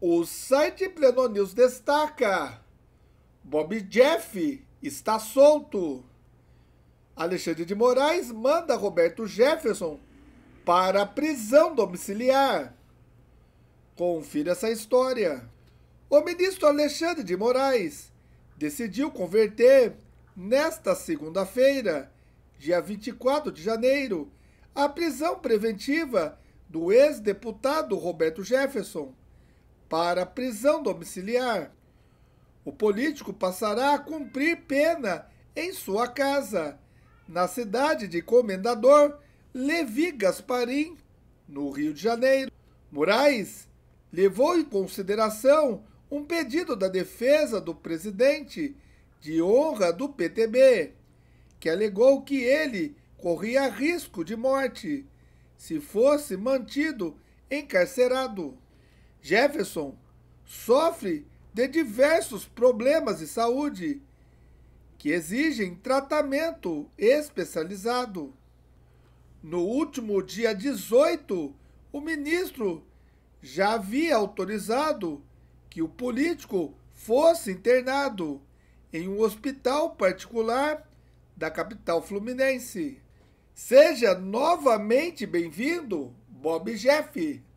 O site Pleno News destaca: Bob Jeff está solto. Alexandre de Moraes manda Roberto Jefferson para a prisão domiciliar. Confira essa história. O ministro Alexandre de Moraes decidiu converter nesta segunda-feira, dia 24 de janeiro, a prisão preventiva do ex-deputado Roberto Jefferson para a prisão domiciliar. O político passará a cumprir pena em sua casa, na cidade de Comendador Levi Gasparim, no Rio de Janeiro. Moraes levou em consideração um pedido da defesa do presidente de honra do PTB, que alegou que ele corria risco de morte se fosse mantido encarcerado. Jefferson sofre de diversos problemas de saúde que exigem tratamento especializado. No último dia 18, o ministro já havia autorizado que o político fosse internado em um hospital particular da capital fluminense. Seja novamente bem-vindo, Bob Jeff.